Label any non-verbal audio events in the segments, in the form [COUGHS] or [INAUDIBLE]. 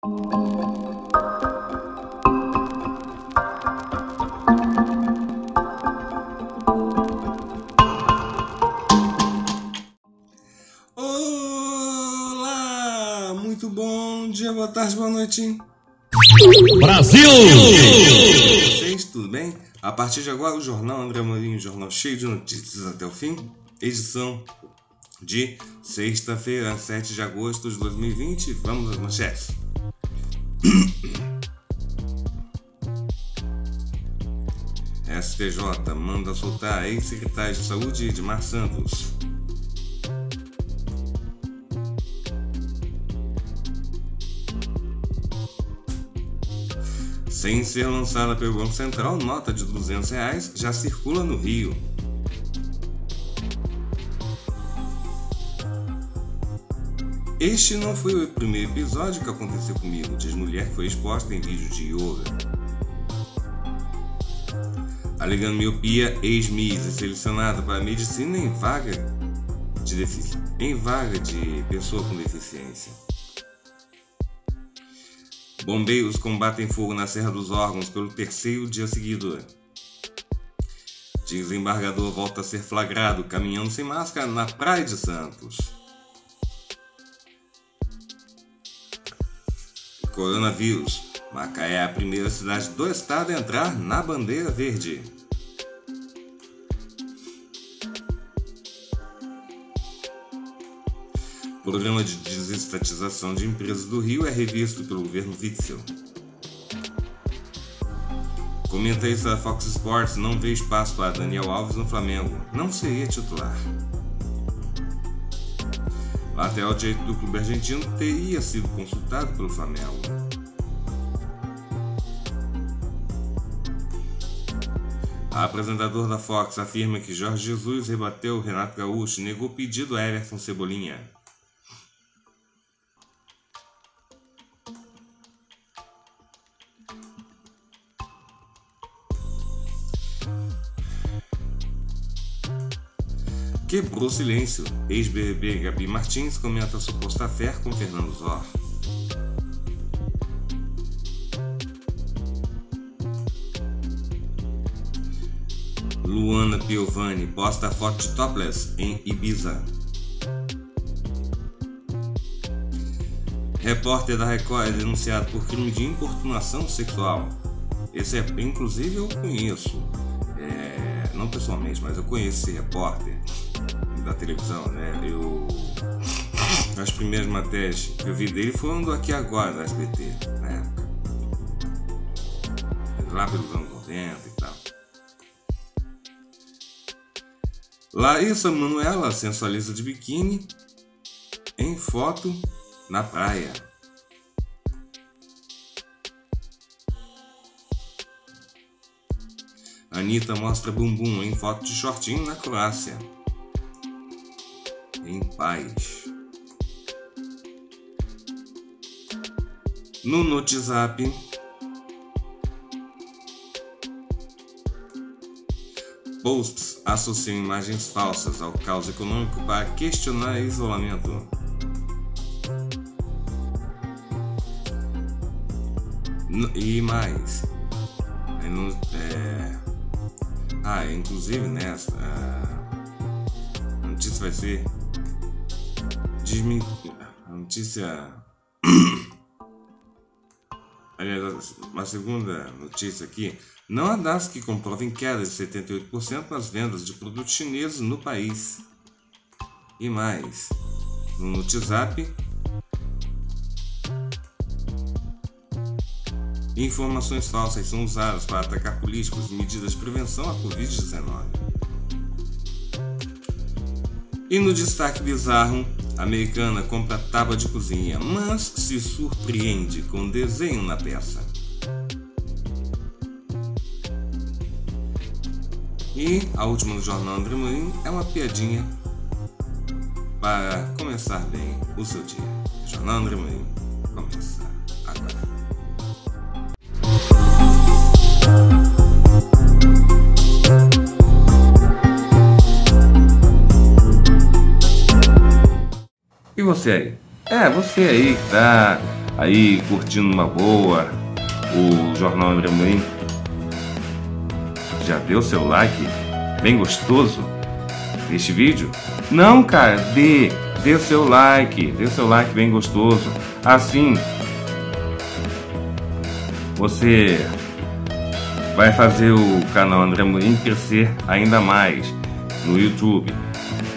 Olá, muito bom dia, boa tarde, boa noite. Brasil! Vocês, tudo bem? A partir de agora, o Jornal André Mourinho, jornal cheio de notícias até o fim, edição de sexta-feira, 7 de agosto de 2020. Vamos às manchetes. STJ manda soltar ex-secretário de saúde Edmar Santos. Sem ser lançada pelo Banco Central, nota de 200 reais já circula no Rio. Este não foi o primeiro episódio que aconteceu comigo, diz mulher que foi exposta em vídeo de yoga. Alegando tá miopia, ex-MIS é selecionada para medicina em vaga de, deficiência, em vaga de pessoa com deficiência. Bombeiros combatem fogo na Serra dos Órgãos pelo terceiro dia seguido. Desembargador volta a ser flagrado caminhando sem máscara na Praia de Santos. coronavírus. Macaé é a primeira cidade do estado a entrar na bandeira verde. O programa de desestatização de empresas do Rio é revisto pelo governo Witzel. Comentarista da Fox Sports não vê espaço para Daniel Alves no Flamengo. Não seria titular lateral direito do clube argentino, teria sido consultado pelo Flamengo. A apresentador da Fox afirma que Jorge Jesus rebateu Renato Gaúcho e negou pedido a Everton Cebolinha. Sobrou silêncio. Ex-BBB Gabi Martins comenta suposta fé com Fernando Zor. Luana Piovani posta foto de topless em Ibiza. Repórter da Record é denunciado por crime de importunação sexual. Esse é, inclusive, eu conheço. É, não pessoalmente, mas eu conheço esse repórter da televisão, né? Eu. As primeiras matérias que eu vi dele foram do Aqui Agora, da SBT, né? Lá pelos anos 90 e tal. Larissa Manuela, sensualiza de biquíni, em foto na praia. Anitta mostra bumbum em foto de shortinho na Croácia em paz. No WhatsApp, posts associam imagens falsas ao caos econômico para questionar isolamento. E mais, é, é, ah, inclusive, nessa ah, A notícia vai ser a notícia. [COUGHS] Aliás, uma segunda notícia aqui. Não há dados que comprovem queda de 78% nas vendas de produtos chineses no país. E mais, no WhatsApp, informações falsas são usadas para atacar políticos e medidas de prevenção à Covid-19. E no destaque bizarro, a Americana compra tábua de cozinha, mas se surpreende com desenho na peça. E a última do Jornal André Morim é uma piadinha para começar bem o seu dia. Jornal André Morim começa. você aí? É, você aí que tá aí curtindo uma boa o Jornal Moim. Já deu seu like? Bem gostoso? Este vídeo? Não, cara, dê, dê seu like, dê seu like bem gostoso. Assim, você vai fazer o canal André Moim crescer ainda mais no YouTube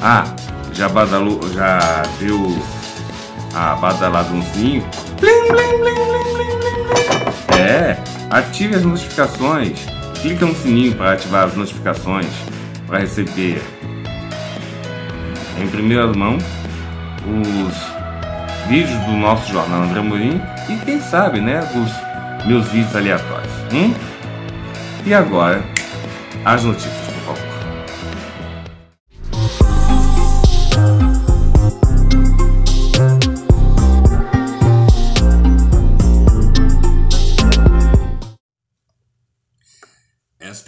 Ah, já badalou, já deu a badaladãozinho? Blim, blim, blim, é, ative as notificações. Clica no sininho para ativar as notificações para receber em primeira mão os vídeos do nosso jornal André Morim e quem sabe, né, dos meus vídeos aleatórios. Hum? E agora, as notícias.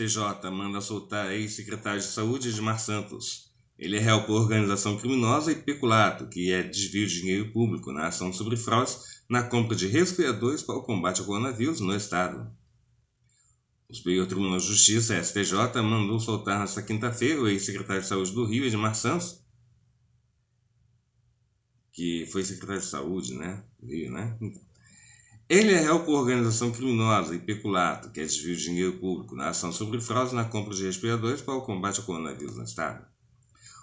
STJ manda soltar ex-secretário de Saúde Edmar Santos. Ele é réu por organização criminosa e peculato, que é desvio de dinheiro público na ação sobre fraudes na compra de respiradores para o combate ao coronavírus no Estado. O Superior Tribunal de Justiça, STJ, mandou soltar nesta quinta-feira o ex-secretário de Saúde do Rio, Edmar Santos, que foi secretário de Saúde, né? Rio, né? Então ele é réu por organização criminosa e peculato, que é desvio de dinheiro público, na ação sobre fraude na compra de respiradores para o combate ao coronavírus no Estado.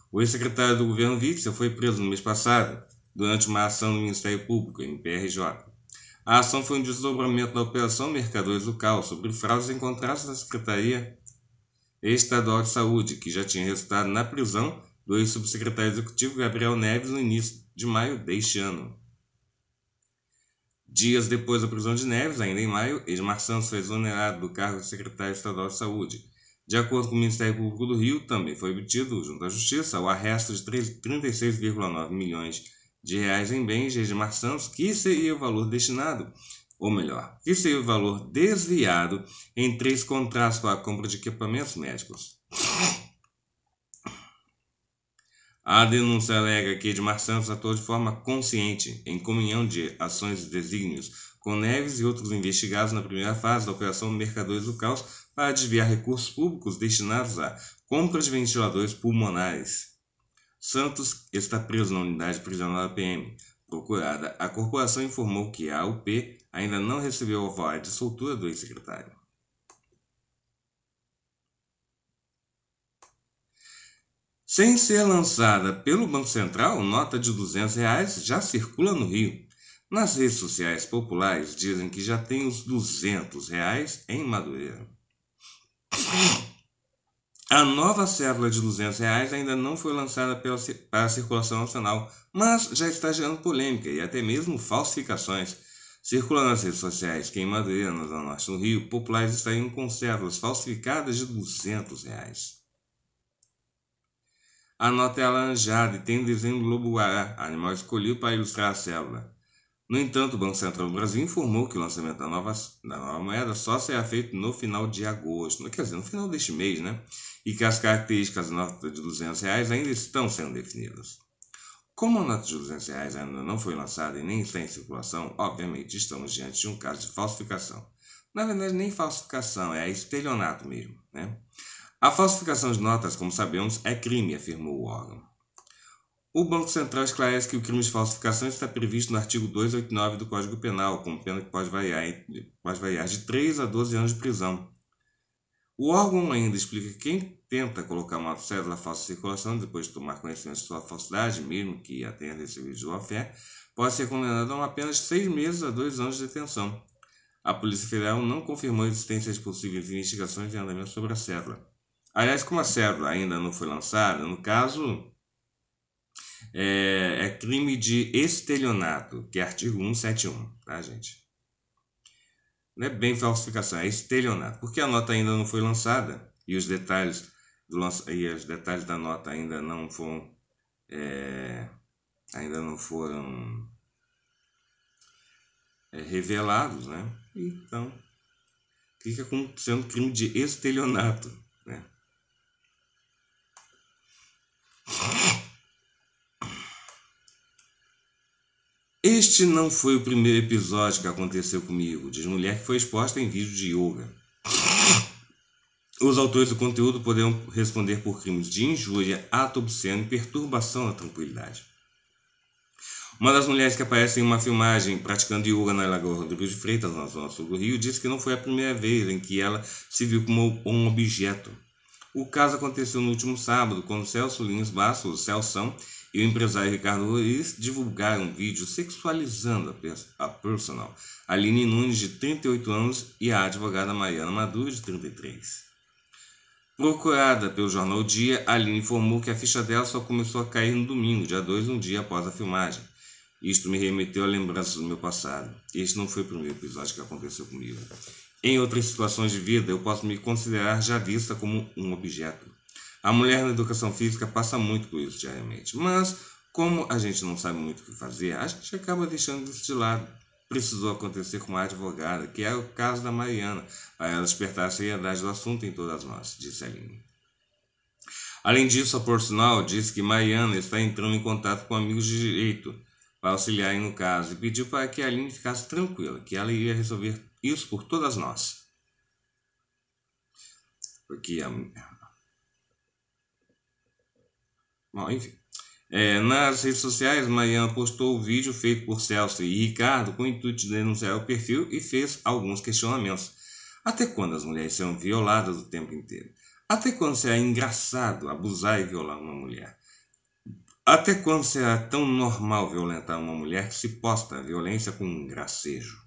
O ex-secretário do governo Witzel foi preso no mês passado, durante uma ação do Ministério Público, MPRJ. A ação foi um desdobramento da Operação Mercadores do Cal, sobre fraudes em contratos da Secretaria Estadual de Saúde, que já tinha resultado na prisão do ex-subsecretário executivo Gabriel Neves no início de maio deste ano. Dias depois da prisão de Neves, ainda em maio, Edmar Santos foi exonerado do cargo de secretário estadual de saúde. De acordo com o Ministério Público do Rio, também foi obtido, junto à Justiça, o arresto de 36,9 milhões de reais em bens de Edmar Santos, que seria o valor destinado, ou melhor, que seria o valor desviado em três contratos para a compra de equipamentos médicos. A denúncia alega que Edmar Santos atuou de forma consciente, em comunhão de ações e desígnios, com Neves e outros investigados na primeira fase da Operação Mercadores do Caos para desviar recursos públicos destinados a compra de ventiladores pulmonares. Santos está preso na unidade prisional da PM. Procurada, a corporação informou que a AUP ainda não recebeu o aval de soltura do ex-secretário. Sem ser lançada pelo Banco Central, nota de 200 reais já circula no Rio. Nas redes sociais populares dizem que já tem os 200 reais em Madureira. A nova cédula de 200 reais ainda não foi lançada pela, para a circulação nacional, mas já está gerando polêmica e até mesmo falsificações. Circula nas redes sociais que em Madureira, na Zona Norte do Rio, populares estariam com cédulas falsificadas de 200 reais. A nota é alaranjada e tem um desenho do lobo-guará, animal escolhido para ilustrar a célula. No entanto, o Banco Central do Brasil informou que o lançamento da nova, da nova moeda só será feito no final de agosto, quer dizer, no final deste mês, né? E que as características da nota de 200 reais ainda estão sendo definidas. Como a nota de 200 reais ainda não foi lançada e nem está em circulação, obviamente estamos diante de um caso de falsificação. Na verdade, nem falsificação, é estelionato mesmo, né? A falsificação de notas, como sabemos, é crime, afirmou o órgão. O Banco Central esclarece que o crime de falsificação está previsto no artigo 289 do Código Penal, com pena que pode variar, pode variar de 3 a 12 anos de prisão. O órgão ainda explica que quem tenta colocar uma cédula falsa em circulação depois de tomar conhecimento de sua falsidade, mesmo que a tenha recebido de boa fé, pode ser condenado a apenas 6 meses a 2 anos de detenção. A Polícia Federal não confirmou a existência de possíveis investigações em andamento sobre a cédula. Aliás, como a cédula ainda não foi lançada, no caso, é, é, crime de estelionato, que é artigo 171, tá, gente? Não é bem falsificação, é estelionato. Porque a nota ainda não foi lançada e os detalhes, do, e os detalhes da nota ainda não foram. É, ainda não foram é, revelados, né? Então, fica como sendo crime de estelionato. Este não foi o primeiro episódio que aconteceu comigo, diz mulher que foi exposta em vídeo de yoga. Os autores do conteúdo poderão responder por crimes de injúria, ato obsceno e perturbação à tranquilidade. Uma das mulheres que aparece em uma filmagem praticando yoga na Lagoa Rodrigues de Freitas, na zona sul do Rio, disse que não foi a primeira vez em que ela se viu como um objeto. O caso aconteceu no último sábado, quando Celso Lins Bastos, o Celção, e o empresário Ricardo Ruiz divulgaram um vídeo sexualizando a, a personal Aline Nunes, de 38 anos, e a advogada Mariana Maduro, de 33. Procurada pelo jornal Dia, Aline informou que a ficha dela só começou a cair no domingo, dia 2, um dia após a filmagem. Isto me remeteu a lembranças do meu passado. Este não foi o primeiro episódio que aconteceu comigo. Em outras situações de vida, eu posso me considerar já vista como um objeto. A mulher na educação física passa muito por isso diariamente, mas como a gente não sabe muito o que fazer, a gente acaba deixando isso de lado. Precisou acontecer com uma advogada, que é o caso da Mariana, para ela despertar a seriedade do assunto em todas nós, disse Aline. Além disso, a profissional disse que Mariana está entrando em contato com amigos de direito para auxiliarem no caso e pediu para que a Aline ficasse tranquila, que ela iria resolver isso por todas nós. Porque hum, Bom, enfim. É, nas redes sociais, Mariana postou o vídeo feito por Celso e Ricardo com o intuito de denunciar o perfil e fez alguns questionamentos. Até quando as mulheres são violadas o tempo inteiro? Até quando será engraçado abusar e violar uma mulher? Até quando será tão normal violentar uma mulher que se posta a violência com um gracejo?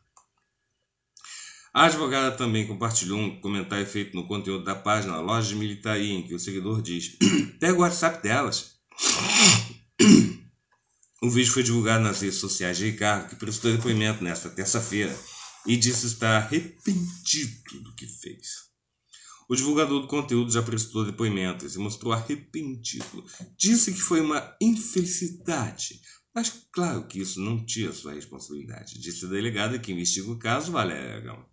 A advogada também compartilhou um comentário feito no conteúdo da página Lojas Militar, em que o seguidor diz: [COUGHS] Pega o WhatsApp delas. [COUGHS] o vídeo foi divulgado nas redes sociais de Ricardo, que prestou depoimento nesta terça-feira e disse estar arrependido do que fez. O divulgador do conteúdo já prestou depoimento e se mostrou arrependido. Disse que foi uma infelicidade, mas claro que isso não tinha sua responsabilidade, disse a delegada que investiga o caso, Valéria Aragão.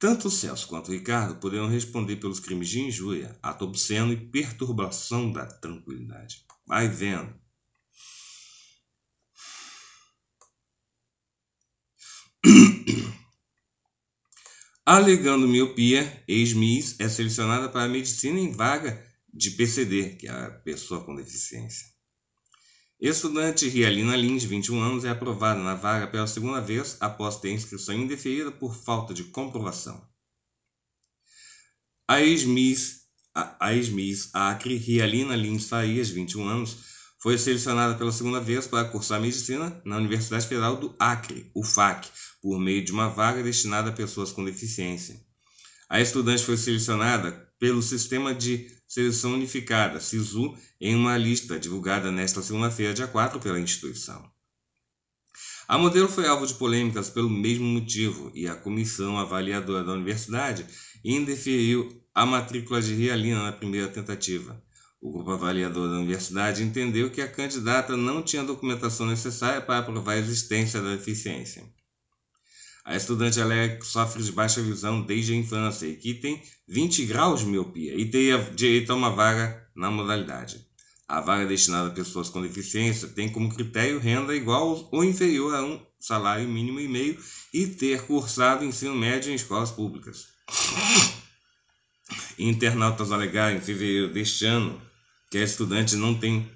Tanto o Celso quanto o Ricardo poderiam responder pelos crimes de injúria, ato obsceno e perturbação da tranquilidade. Vai vendo. [CLEARS THROAT] Alegando miopia, ex-Miss é selecionada para a medicina em vaga de PCD, que é a pessoa com deficiência. Estudante Rialina Lins, 21 anos, é aprovada na vaga pela segunda vez após ter inscrição indeferida por falta de comprovação. A ex-Miss ex Acre, Rialina Lins Farias, 21 anos, foi selecionada pela segunda vez para cursar medicina na Universidade Federal do Acre, UFAC, por meio de uma vaga destinada a pessoas com deficiência. A estudante foi selecionada pelo Sistema de Seleção Unificada, SISU, em uma lista divulgada nesta segunda-feira, dia 4, pela instituição. A modelo foi alvo de polêmicas pelo mesmo motivo e a comissão avaliadora da universidade indeferiu a matrícula de Rialina na primeira tentativa. O grupo avaliador da universidade entendeu que a candidata não tinha documentação necessária para provar a existência da deficiência. A estudante ela é, sofre de baixa visão desde a infância e que tem 20 graus de miopia e tem direito a uma vaga na modalidade. A vaga destinada a pessoas com deficiência tem como critério renda igual ou inferior a um salário mínimo e meio e ter cursado ensino médio em escolas públicas. [COUGHS] Internautas alegaram em fevereiro deste ano que a é estudante não tem,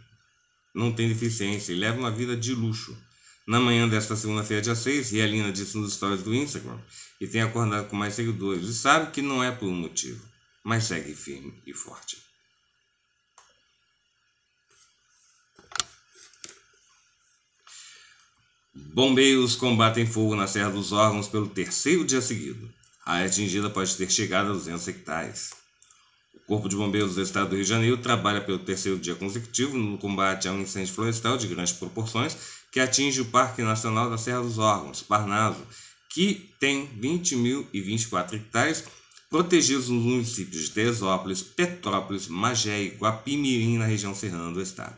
não tem deficiência e leva uma vida de luxo na manhã desta segunda-feira, dia 6, Rielina disse nos stories do Instagram que tem acordado com mais seguidores e sabe que não é por um motivo, mas segue firme e forte. Bombeiros combatem fogo na Serra dos Órgãos pelo terceiro dia seguido. A área atingida pode ter chegado a 200 hectares. O Corpo de Bombeiros do Estado do Rio de Janeiro trabalha pelo terceiro dia consecutivo no combate a um incêndio florestal de grandes proporções que atinge o Parque Nacional da Serra dos Órgãos, Parnaso, que tem 20.024 hectares, protegidos nos municípios de Teresópolis, Petrópolis, Magé e Guapimirim, na região serrana do estado.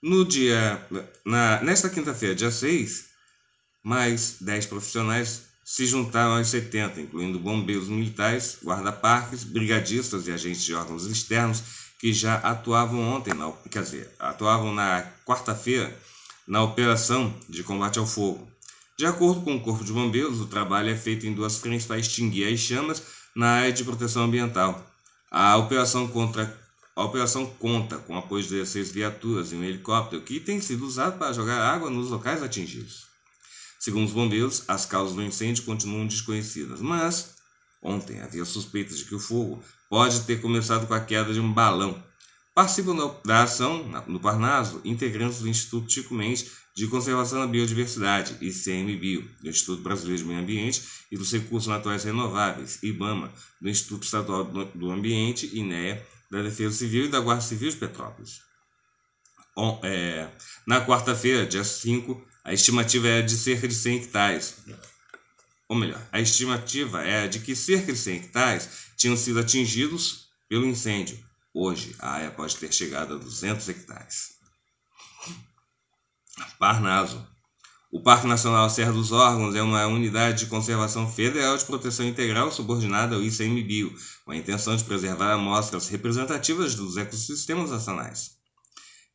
No dia, na, nesta quinta-feira, dia 6, mais 10 profissionais se juntaram aos 70, incluindo bombeiros militares, guarda-parques, brigadistas e agentes de órgãos externos, que já atuavam ontem, na, quer dizer, atuavam na quarta-feira na operação de combate ao fogo. De acordo com o Corpo de Bombeiros, o trabalho é feito em duas frentes para extinguir as chamas na área de proteção ambiental. A operação, contra, a operação conta com apoio de 16 viaturas e um helicóptero que tem sido usado para jogar água nos locais atingidos. Segundo os bombeiros, as causas do incêndio continuam desconhecidas, mas ontem havia suspeitas de que o fogo pode ter começado com a queda de um balão. Participam da ação no Parnaso integrantes do Instituto Chico Mendes de Conservação da Biodiversidade, ICMBio, do Instituto Brasileiro de Meio Ambiente e dos Recursos Naturais Renováveis, IBAMA, do Instituto Estadual do Ambiente, INEA, da Defesa Civil e da Guarda Civil de Petrópolis. É, na quarta-feira, dia 5, a estimativa é de cerca de 100 hectares ou melhor, a estimativa é a de que cerca de 100 hectares tinham sido atingidos pelo incêndio. Hoje, a área pode ter chegado a 200 hectares. Parnaso. O Parque Nacional Serra dos Órgãos é uma unidade de conservação federal de proteção integral subordinada ao ICMBio, com a intenção de preservar amostras representativas dos ecossistemas nacionais.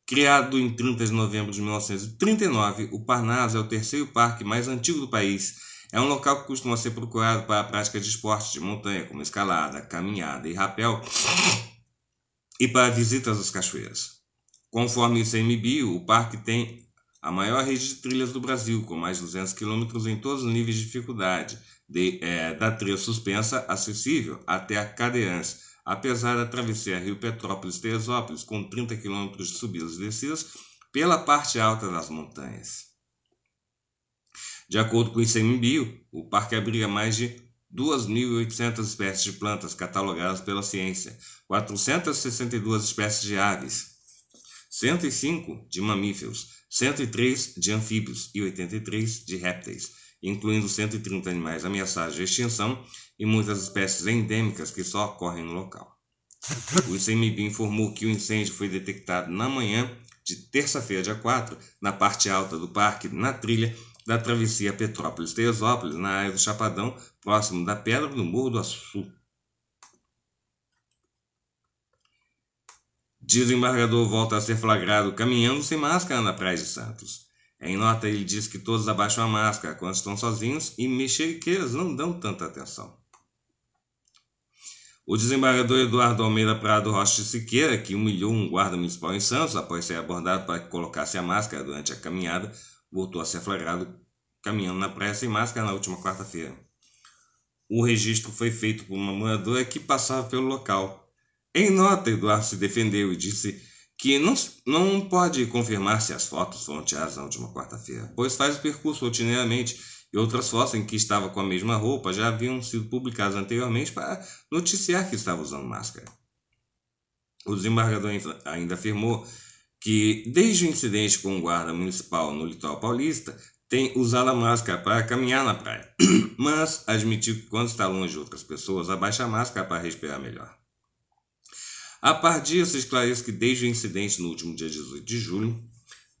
Criado em 30 de novembro de 1939, o Parnaso é o terceiro parque mais antigo do país é um local que costuma ser procurado para a prática de esportes de montanha, como escalada, caminhada e rapel, e para visitas às cachoeiras. Conforme o ICMBio, o parque tem a maior rede de trilhas do Brasil, com mais de 200 quilômetros em todos os níveis de dificuldade, de, é, da trilha suspensa acessível até a cadeança, apesar da travessia Rio Petrópolis Teresópolis, com 30 quilômetros de subidas e descidas, pela parte alta das montanhas. De acordo com o ICMBio, o parque abriga mais de 2.800 espécies de plantas catalogadas pela ciência, 462 espécies de aves, 105 de mamíferos, 103 de anfíbios e 83 de répteis, incluindo 130 animais ameaçados de extinção e muitas espécies endêmicas que só ocorrem no local. O ICMB informou que o incêndio foi detectado na manhã de terça-feira, dia 4, na parte alta do parque, na trilha da travessia Petrópolis-Teresópolis, na área do Chapadão, próximo da Pedra do Morro do Açu. Desembargador volta a ser flagrado caminhando sem máscara na Praia de Santos. Em nota, ele diz que todos abaixam a máscara quando estão sozinhos e mexeriqueiras não dão tanta atenção. O desembargador Eduardo Almeida Prado Rocha Siqueira, que humilhou um guarda municipal em Santos após ser abordado para que colocasse a máscara durante a caminhada, voltou a ser flagrado caminhando na praia sem máscara na última quarta-feira. O registro foi feito por uma moradora que passava pelo local. Em nota, Eduardo se defendeu e disse que não, não pode confirmar se as fotos foram tiradas na última quarta-feira, pois faz o percurso rotineiramente e outras fotos em que estava com a mesma roupa já haviam sido publicadas anteriormente para noticiar que estava usando máscara. O desembargador ainda afirmou que, desde o incidente com o guarda municipal no litoral paulista, tem usado a máscara para caminhar na praia, [CLEARS THROAT] mas admitiu que quando está longe de outras pessoas, abaixa a máscara para respirar melhor. A partir disso, esclareço que desde o incidente no último dia 18 de julho,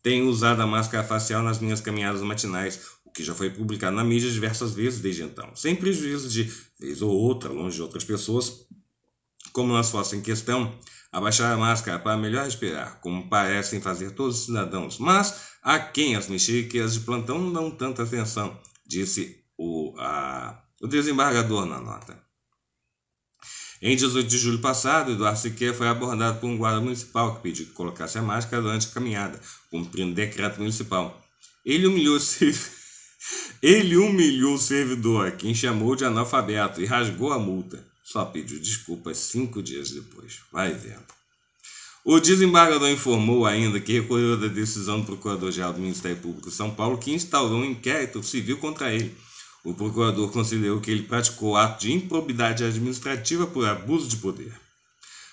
tenho usado a máscara facial nas minhas caminhadas matinais, o que já foi publicado na mídia diversas vezes desde então, sem prejuízo de, vez ou outra, longe de outras pessoas, como nas fotos em questão, Abaixar a máscara para melhor respirar, como parecem fazer todos os cidadãos, mas a quem as mexicas de plantão não dão tanta atenção, disse o, a, o desembargador na nota. Em 18 de julho passado, Eduardo Siqueira foi abordado por um guarda municipal que pediu que colocasse a máscara durante a caminhada, cumprindo o decreto municipal. Ele humilhou [LAUGHS] ele humilhou o servidor, quem chamou de analfabeto, e rasgou a multa. Só pediu desculpas cinco dias depois. Vai vendo. O desembargador informou ainda que recorreu da decisão do Procurador-Geral do Ministério Público de São Paulo, que instaurou um inquérito civil contra ele. O procurador considerou que ele praticou ato de improbidade administrativa por abuso de poder.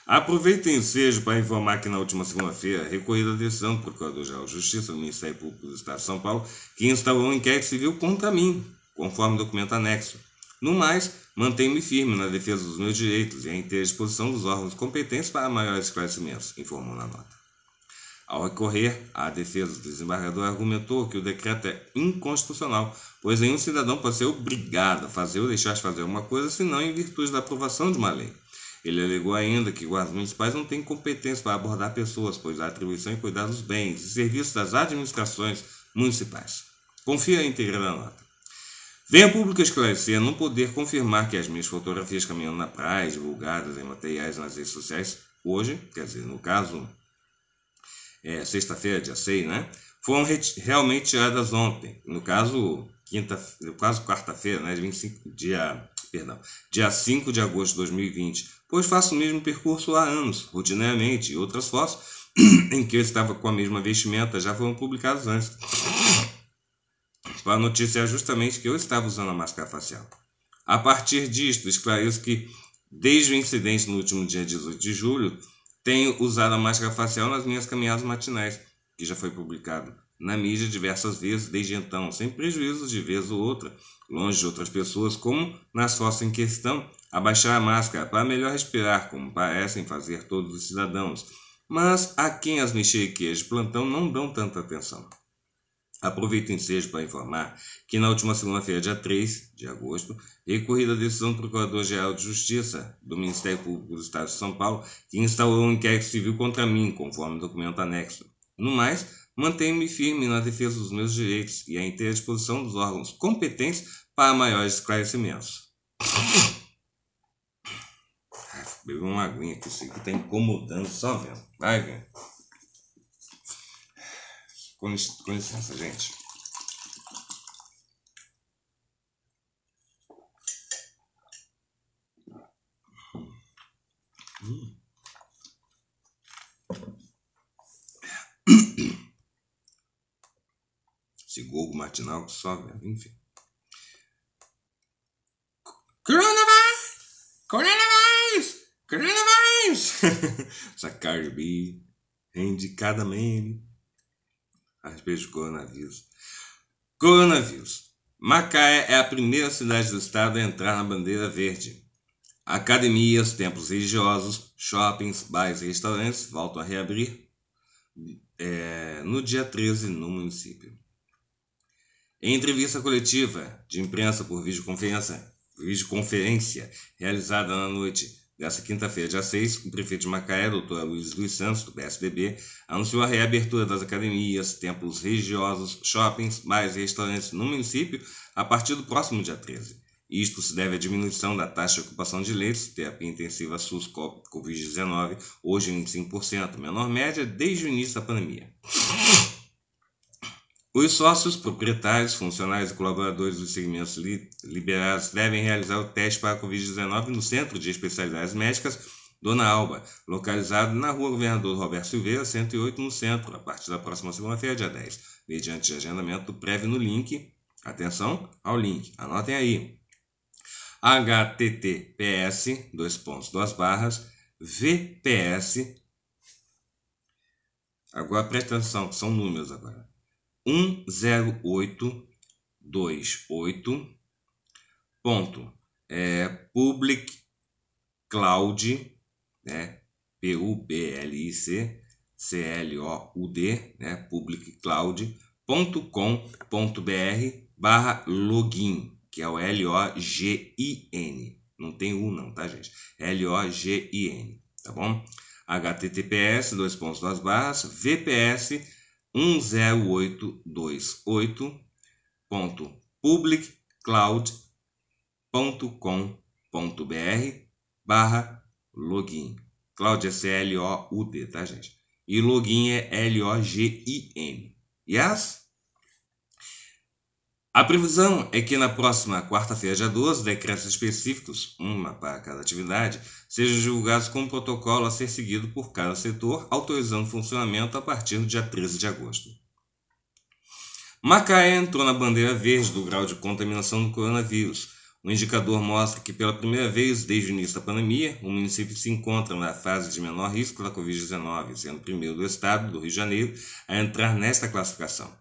Aproveitem o ensejo para informar que na última segunda-feira, recorrida a decisão do Procurador-Geral de Justiça do Ministério Público do Estado de São Paulo, que instaurou um inquérito civil contra mim, conforme documento anexo. No mais, Mantenho-me firme na defesa dos meus direitos e à inteira disposição dos órgãos competentes para maiores esclarecimentos, informou na nota. Ao recorrer à defesa do desembargador, argumentou que o decreto é inconstitucional, pois nenhum cidadão pode ser obrigado a fazer ou deixar de fazer alguma coisa senão em virtude da aprovação de uma lei. Ele alegou ainda que guardas municipais não têm competência para abordar pessoas, pois a atribuição e cuidar dos bens e serviços das administrações municipais. Confia a inteira na nota. Vem a público esclarecer não poder confirmar que as minhas fotografias caminhando na praia, divulgadas em materiais nas redes sociais, hoje, quer dizer, no caso, é, sexta-feira, dia 6, né? Foram realmente tiradas ontem. No caso, quinta, quase quarta-feira, né? 25, dia, perdão, dia 5 de agosto de 2020. Pois faço o mesmo percurso há anos, rotineiramente, e outras fotos [CLEARS THROAT] em que eu estava com a mesma vestimenta já foram publicadas antes. A notícia é justamente que eu estava usando a máscara facial. A partir disto, esclareço que, desde o incidente no último dia 18 de julho, tenho usado a máscara facial nas minhas caminhadas matinais, que já foi publicado na mídia diversas vezes desde então, sem prejuízo de vez ou outra, longe de outras pessoas, como nas fotos em questão, abaixar a máscara para melhor respirar, como parecem fazer todos os cidadãos. Mas a quem as mexeriqueiras de plantão não dão tanta atenção. Aproveito em seja para informar que na última segunda-feira, dia 3 de agosto, recorrida a decisão do Procurador-Geral de Justiça do Ministério Público do Estado de São Paulo, que instaurou um inquérito civil contra mim, conforme o documento anexo. No mais, mantenho-me firme na defesa dos meus direitos e à inteira disposição dos órgãos competentes para maiores esclarecimentos. Bebeu uma aguinha que isso aqui está incomodando só vendo. Vai vendo. Com, com licença, gente. Esse gogo matinal que só, velho. Enfim. Coronavirus! Coronavirus! Coronavirus! [LAUGHS] Sacardi B. Indicadamente a respeito do coronavírus. Coronavírus. Macaé é a primeira cidade do estado a entrar na bandeira verde. Academias, templos religiosos, shoppings, bares e restaurantes voltam a reabrir é, no dia 13 no município. Em entrevista coletiva de imprensa por videoconferência, videoconferência realizada na noite Nessa quinta-feira, dia 6, o prefeito de Macaé, doutor Luiz Luiz Santos, do PSDB, anunciou a reabertura das academias, templos religiosos, shoppings, mais e restaurantes no município a partir do próximo dia 13. Isto se deve à diminuição da taxa de ocupação de leitos, terapia intensiva SUS Covid-19, hoje em 25%, menor média desde o início da pandemia. Os sócios, proprietários, funcionários e colaboradores dos segmentos li liberados devem realizar o teste para a Covid-19 no Centro de Especialidades Médicas Dona Alba, localizado na Rua Governador Roberto Silveira, 108, no centro, a partir da próxima segunda-feira, dia 10, mediante agendamento prévio no link. Atenção ao link, anotem aí. https, dois pontos, duas barras, vps, Agora presta atenção, são números agora. 10828 ponto é, public cloud né p u b l i c c l o u d né public cloud ponto com ponto br barra login que é o l o g i n não tem u não tá gente l o g i n tá bom https dois pontos duas barras vps 10828.publiccloud.com.br barra login. Cloud é C-L-O-U-D, tá, gente? E login é L-O-G-I-N. Yes? A previsão é que na próxima quarta-feira, dia 12, decretos específicos, uma para cada atividade, sejam divulgados com um protocolo a ser seguido por cada setor, autorizando funcionamento a partir do dia 13 de agosto. Macaé entrou na bandeira verde do grau de contaminação do coronavírus. O indicador mostra que, pela primeira vez desde o início da pandemia, o município se encontra na fase de menor risco da Covid-19, sendo o primeiro do estado do Rio de Janeiro a entrar nesta classificação.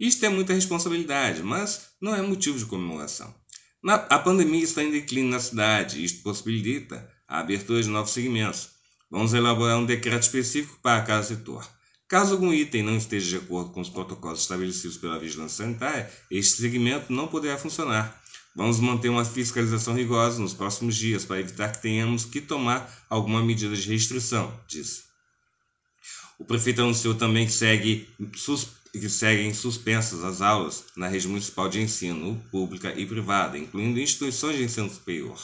Isto é muita responsabilidade, mas não é motivo de comemoração. Na, a pandemia está em declínio na cidade isto possibilita a abertura de novos segmentos. Vamos elaborar um decreto específico para cada setor. Caso algum item não esteja de acordo com os protocolos estabelecidos pela vigilância sanitária, este segmento não poderá funcionar. Vamos manter uma fiscalização rigorosa nos próximos dias para evitar que tenhamos que tomar alguma medida de restrição, disse. O prefeito anunciou também que segue sus que seguem suspensas as aulas na rede municipal de ensino, pública e privada, incluindo instituições de ensino superior.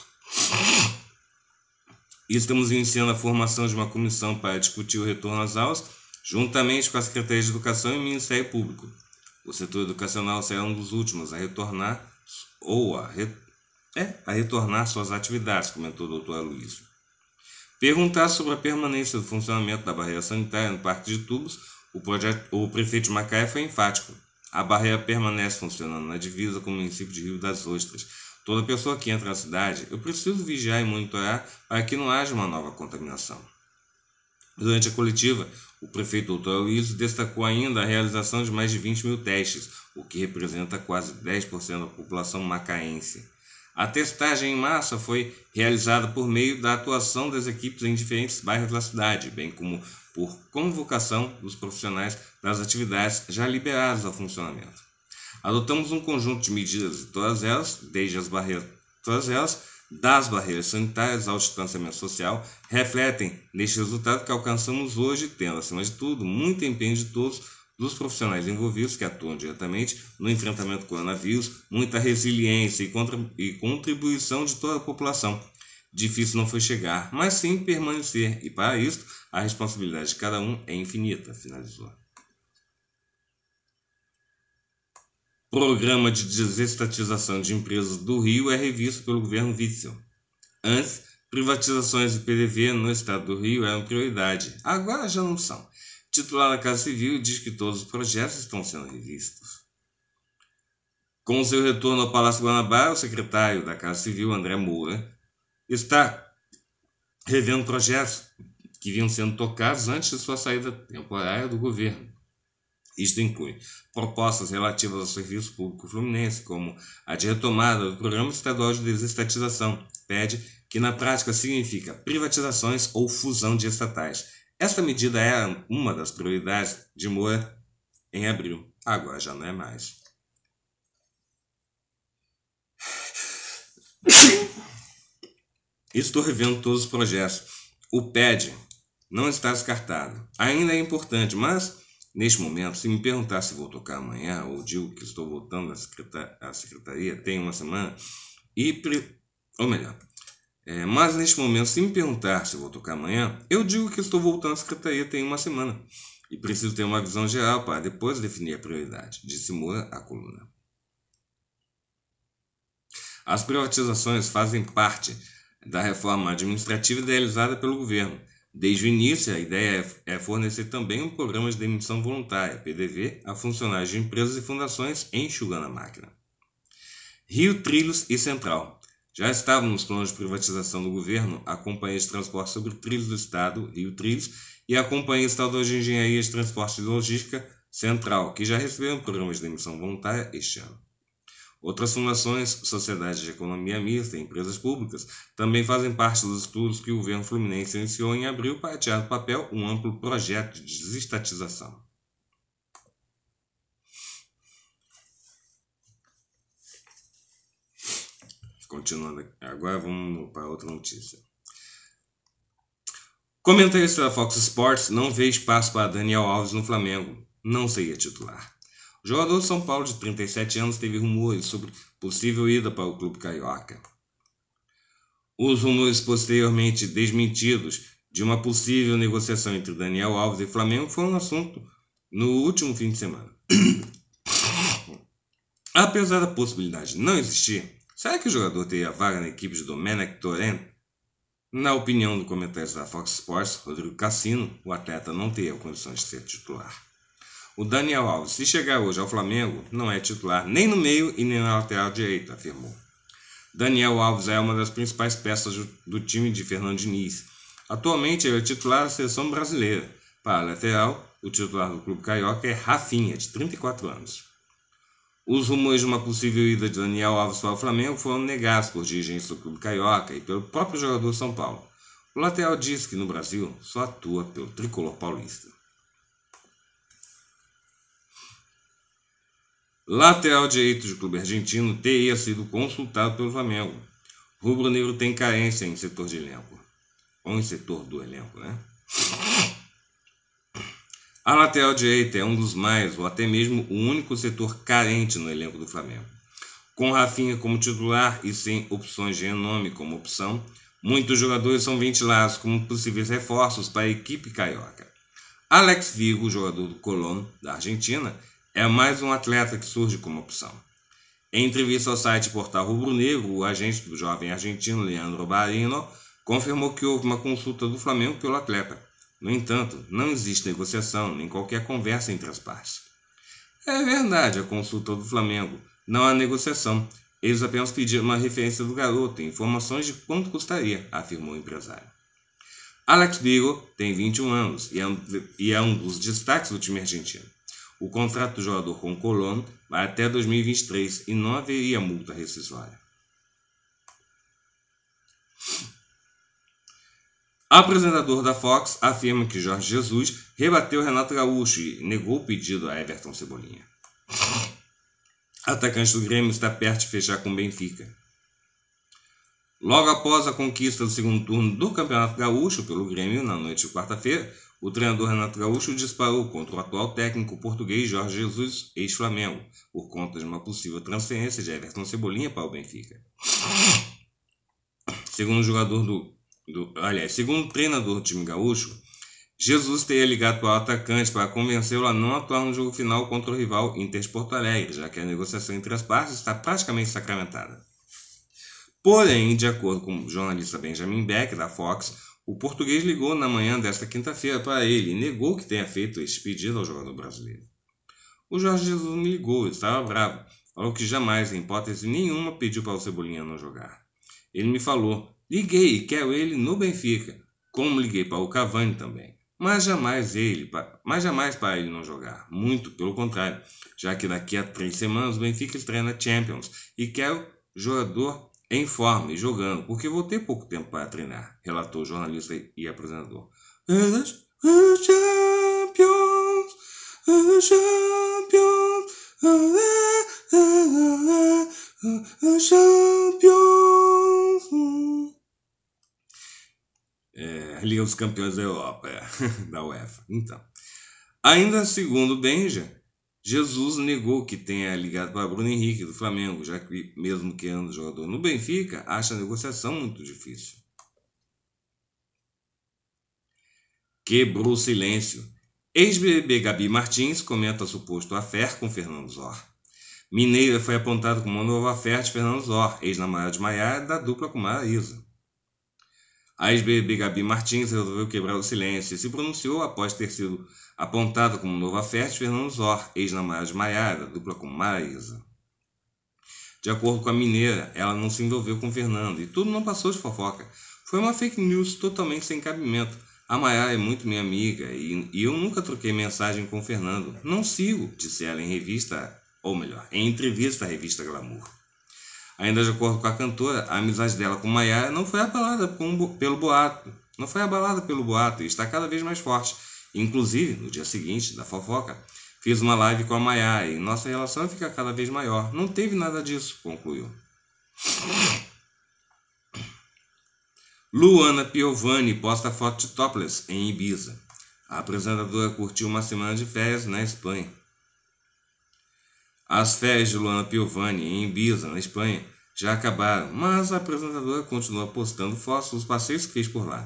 estamos iniciando a formação de uma comissão para discutir o retorno às aulas, juntamente com a Secretaria de Educação e o Ministério Público. O setor educacional será um dos últimos a retornar ou a, re... é, a retornar suas atividades, comentou o doutor Aloysio. Perguntar sobre a permanência do funcionamento da barreira sanitária no Parque de Tubos o, projeto, o prefeito de Macaé foi enfático. A barreira permanece funcionando na divisa com o município de Rio das Ostras. Toda pessoa que entra na cidade, eu preciso vigiar e monitorar para que não haja uma nova contaminação. Durante a coletiva, o prefeito doutor Aloysio destacou ainda a realização de mais de 20 mil testes, o que representa quase 10% da população macaense. A testagem em massa foi realizada por meio da atuação das equipes em diferentes bairros da cidade, bem como por convocação dos profissionais das atividades já liberadas ao funcionamento. Adotamos um conjunto de medidas, todas elas, desde as barreiras, todas elas, das barreiras sanitárias ao distanciamento social, refletem neste resultado que alcançamos hoje, tendo, acima de tudo, muito empenho de todos dos profissionais envolvidos que atuam diretamente no enfrentamento do coronavírus, muita resiliência e, contribuição de toda a população, Difícil não foi chegar, mas sim permanecer, e para isso a responsabilidade de cada um é infinita, finalizou. Programa de desestatização de empresas do Rio é revisto pelo governo Witzel. Antes, privatizações do PDV no estado do Rio eram prioridade, agora já não são. Titular da Casa Civil diz que todos os projetos estão sendo revistos. Com seu retorno ao Palácio Guanabara, o secretário da Casa Civil, André Moura, está revendo projetos que vinham sendo tocados antes de sua saída temporária do governo. Isto inclui propostas relativas ao serviço público fluminense, como a de retomada do Programa Estadual de Desestatização, PED, que na prática significa privatizações ou fusão de estatais. Esta medida era é uma das prioridades de Moura em abril, agora já não é mais. Estou revendo todos os projetos. O PED não está descartado. Ainda é importante, mas neste momento, se me perguntar se vou tocar amanhã ou digo que estou voltando à secretaria, à secretaria tem uma semana e pre... ou melhor, é, mas neste momento, se me perguntar se vou tocar amanhã, eu digo que estou voltando à secretaria tem uma semana e preciso ter uma visão geral para depois definir a prioridade, disse Moura à coluna. As privatizações fazem parte da reforma administrativa idealizada pelo governo. Desde o início, a ideia é, é fornecer também um programa de demissão voluntária, PDV, a funcionários de empresas e fundações enxugando a máquina. Rio Trilhos e Central. Já estavam nos planos de privatização do governo a Companhia de Transporte sobre Trilhos do Estado, Rio Trilhos, e a Companhia Estadual de Engenharia de Transporte e Logística Central, que já recebeu um programa de demissão voluntária este ano. Outras fundações, sociedades de economia mista e empresas públicas também fazem parte dos estudos que o governo fluminense iniciou em abril para tirar do papel um amplo projeto de desestatização. Continuando, agora vamos para outra notícia. Comentarista da Fox Sports não vê espaço para Daniel Alves no Flamengo. Não seria titular jogador São Paulo de 37 anos teve rumores sobre possível ida para o clube carioca. Os rumores posteriormente desmentidos de uma possível negociação entre Daniel Alves e Flamengo foram um assunto no último fim de semana. [COUGHS] Apesar da possibilidade de não existir, será que o jogador teria vaga na equipe de Domenech Torrent? Na opinião do comentarista da Fox Sports, Rodrigo Cassino, o atleta não teria condições de ser titular. O Daniel Alves, se chegar hoje ao Flamengo, não é titular nem no meio e nem na lateral direita, afirmou. Daniel Alves é uma das principais peças do time de Fernando Diniz. Atualmente ele é titular da seleção brasileira. Para a lateral, o titular do clube carioca é Rafinha, de 34 anos. Os rumores de uma possível ida de Daniel Alves para o Flamengo foram negados por dirigentes do clube carioca e pelo próprio jogador São Paulo. O lateral diz que no Brasil só atua pelo tricolor paulista. Lateral direito do clube argentino teria sido consultado pelo Flamengo. Rubro Negro tem carência em setor de elenco. Ou em setor do elenco, né? A lateral direita é um dos mais, ou até mesmo o único setor carente no elenco do Flamengo. Com Rafinha como titular e sem opções de renome como opção, muitos jogadores são ventilados como possíveis reforços para a equipe carioca. Alex Vigo, jogador do Colón, da Argentina, é mais um atleta que surge como opção. Em entrevista ao site Portal Rubro Negro, o agente do jovem argentino Leandro Barino confirmou que houve uma consulta do Flamengo pelo atleta. No entanto, não existe negociação nem qualquer conversa entre as partes. É verdade, a consulta do Flamengo. Não há negociação. Eles apenas pediram uma referência do garoto e informações de quanto custaria, afirmou o empresário. Alex Bigo tem 21 anos é e é um dos destaques do time argentino o contrato do jogador com o Colón vai até 2023 e não haveria multa rescisória. Apresentador da Fox afirma que Jorge Jesus rebateu Renato Gaúcho e negou o pedido a Everton Cebolinha. Atacante do Grêmio está perto de fechar com Benfica. Logo após a conquista do segundo turno do Campeonato Gaúcho pelo Grêmio na noite de quarta-feira, o treinador Renato Gaúcho disparou contra o atual técnico português Jorge Jesus, ex-Flamengo, por conta de uma possível transferência de Everton Cebolinha para o Benfica. Segundo o jogador do, do aliás, segundo o treinador do time gaúcho, Jesus teria ligado ao atacante para convencê-lo a não atuar no jogo final contra o rival Inter de Porto Alegre, já que a negociação entre as partes está praticamente sacramentada. Porém, de acordo com o jornalista Benjamin Beck, da Fox, o português ligou na manhã desta quinta-feira para ele e negou que tenha feito esse pedido ao jogador brasileiro. O Jorge Jesus me ligou, estava bravo, falou que jamais, em hipótese nenhuma, pediu para o Cebolinha não jogar. Ele me falou: liguei, e quero ele no Benfica, como liguei para o Cavani também. Mas jamais ele, mas jamais para ele não jogar. Muito pelo contrário, já que daqui a três semanas o Benfica treina Champions e quero jogador em forma e jogando, porque vou ter pouco tempo para treinar, relatou o jornalista e apresentador. The champions, champions, champions. É, Liga dos Campeões da Europa, é, [LAUGHS] da UEFA. Então, ainda segundo Benja, Jesus negou que tenha ligado para Bruno Henrique do Flamengo, já que, mesmo que ano jogador no Benfica, acha a negociação muito difícil. Quebrou o silêncio. Ex-BBB Gabi Martins comenta suposto afer com Fernando Zor. Mineira foi apontado como uma nova afer de Fernando Zor, ex namorado de Maiara, da dupla com Mara a ex-BBB Gabi Martins resolveu quebrar o silêncio e se pronunciou após ter sido apontada como nova fértil Fernando Zor, ex-namorada de Maiara, dupla com Maísa. De acordo com a mineira, ela não se envolveu com Fernando e tudo não passou de fofoca. Foi uma fake news totalmente sem cabimento. A Maiara é muito minha amiga e, e, eu nunca troquei mensagem com Fernando. Não sigo, disse ela em revista, ou melhor, em entrevista à revista Glamour. Ainda de acordo com a cantora, a amizade dela com Maiara não foi abalada pelo boato. Não foi abalada pelo boato e está cada vez mais forte. Inclusive, no dia seguinte, da fofoca, fiz uma live com a Maiara e nossa relação fica cada vez maior. Não teve nada disso, concluiu. Luana Piovani posta foto de topless em Ibiza. A apresentadora curtiu uma semana de férias na Espanha. As férias de Luana Piovani em Ibiza, na Espanha, já acabaram, mas a apresentadora continua postando fotos dos passeios que fez por lá.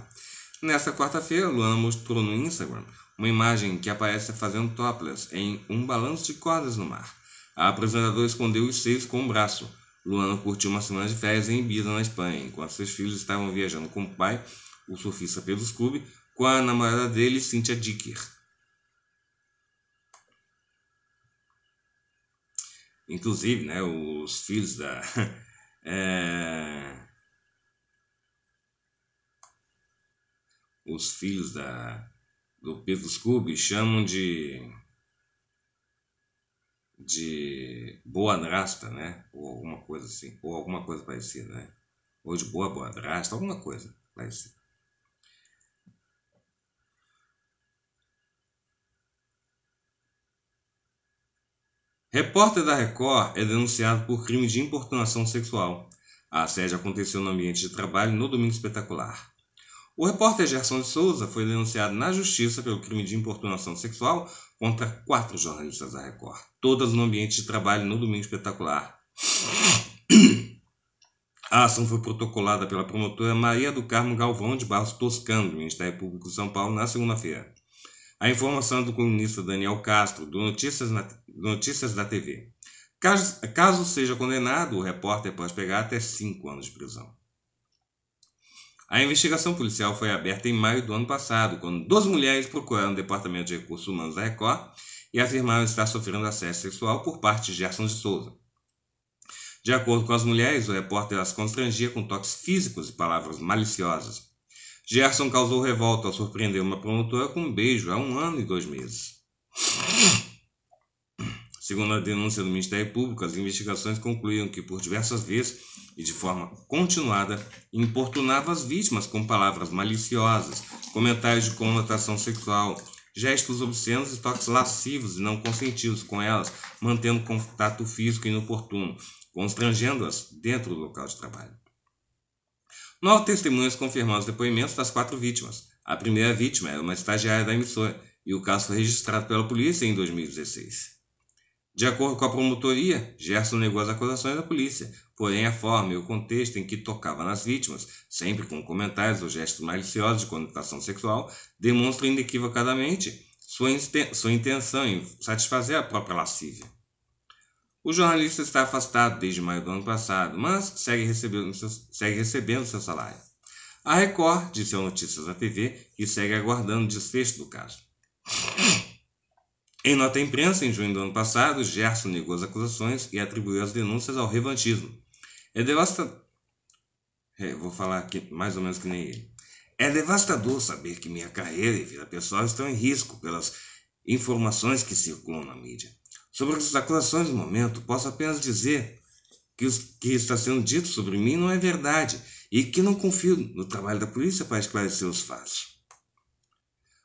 Nesta quarta-feira, Luana mostrou no Instagram uma imagem que aparece fazendo topless em um balanço de cordas no mar. A apresentadora escondeu os seios com o um braço. Luana curtiu uma semana de férias em Ibiza, na Espanha, enquanto seus filhos estavam viajando com o pai, o surfista Pedro Scooby, com a namorada dele, Cynthia Dicker. inclusive, né, os filhos da. [LAUGHS] É, os filhos da, do Pedro Scooby chamam de. de boa drasta, né? Ou alguma coisa assim, ou alguma coisa parecida, né? Ou de boa boa drasta, alguma coisa parecida. Repórter da Record é denunciado por crime de importunação sexual. A assédio aconteceu no ambiente de trabalho no domingo espetacular. O repórter Gerson de Souza foi denunciado na justiça pelo crime de importunação sexual contra quatro jornalistas da Record, todas no ambiente de trabalho no domingo espetacular. A ação foi protocolada pela promotora Maria do Carmo Galvão de Barros Toscano, do Ministério Público de São Paulo, na segunda-feira. A informação é do colunista Daniel Castro, do Notícias na Notícias da TV. Caso, caso seja condenado, o repórter pode pegar até cinco anos de prisão. A investigação policial foi aberta em maio do ano passado, quando duas mulheres procuraram o Departamento de Recursos Humanos da Record e afirmaram estar sofrendo assédio sexual por parte de Gerson de Souza. De acordo com as mulheres, o repórter as constrangia com toques físicos e palavras maliciosas. Gerson causou revolta ao surpreender uma promotora com um beijo há um ano e dois meses. Segundo a denúncia do Ministério Público, as investigações concluíram que, por diversas vezes e de forma continuada, importunava as vítimas com palavras maliciosas, comentários de conotação sexual, gestos obscenos e toques lascivos e não consentidos com elas, mantendo contato físico inoportuno, constrangendo-as dentro do local de trabalho. Nove testemunhas confirmaram os depoimentos das quatro vítimas. A primeira vítima era uma estagiária da emissora e o caso foi registrado pela polícia em 2016. De acordo com a promotoria, Gerson negou as acusações da polícia, porém a forma e o contexto em que tocava nas vítimas, sempre com comentários ou gestos maliciosos de conotação sexual, demonstram inequivocadamente sua intenção em satisfazer a própria lascívia. O jornalista está afastado desde maio do ano passado, mas segue recebendo, segue recebendo seu salário. A Record disse ao Notícias da TV que segue aguardando o desfecho do caso. Em nota à imprensa, em junho do ano passado, Gerson negou as acusações e atribuiu as denúncias ao revanchismo. É devastador. É, vou falar aqui mais ou menos que nem ele. É devastador saber que minha carreira e vida pessoal estão em risco pelas informações que circulam na mídia. Sobre as acusações no momento, posso apenas dizer que o que está sendo dito sobre mim não é verdade e que não confio no trabalho da polícia para esclarecer os fatos.